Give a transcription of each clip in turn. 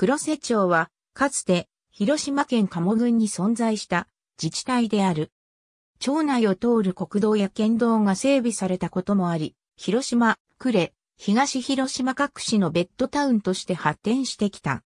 黒瀬町は、かつて、広島県鴨郡に存在した自治体である。町内を通る国道や県道が整備されたこともあり、広島、呉、東広島各市のベッドタウンとして発展してきた。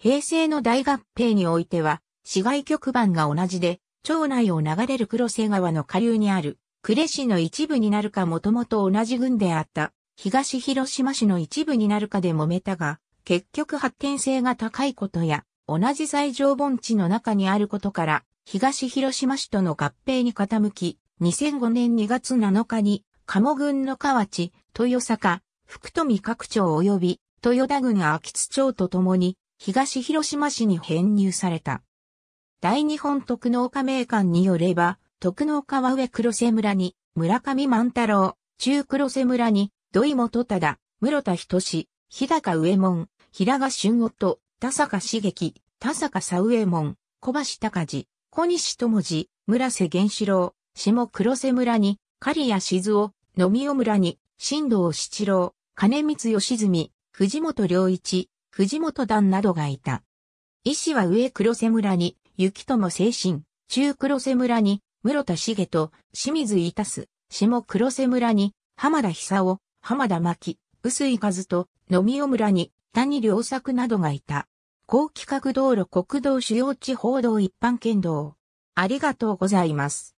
平成の大合併においては、市外局番が同じで、町内を流れる黒瀬川の下流にある、呉市の一部になるかもともと同じ郡であった、東広島市の一部になるかで揉めたが、結局発展性が高いことや、同じ最上盆地の中にあることから、東広島市との合併に傾き、2005年2月7日に、鴨郡の河内、豊坂、福富各町及び、豊田郡秋津町とともに、東広島市に編入された。大日本特農加盟館によれば、特農川上黒瀬村に、村上万太郎、中黒瀬村に、土井元忠、室田仁志、日高上門、平賀俊夫、と、田坂茂樹、田坂佐右衛門、小橋隆治、小西智治、村瀬源四郎、下黒瀬村に、狩谷静夫、野見尾村に、新藤七郎、金光義純、藤本良一、藤本段などがいた。医師は上黒瀬村に、雪友精神、中黒瀬村に、室田茂と、清水いたす、下黒瀬村に、浜田久夫、浜田牧、臼井和と、野見尾村に、谷良作などがいた。高規格道路国道主要地報道一般県道。ありがとうございます。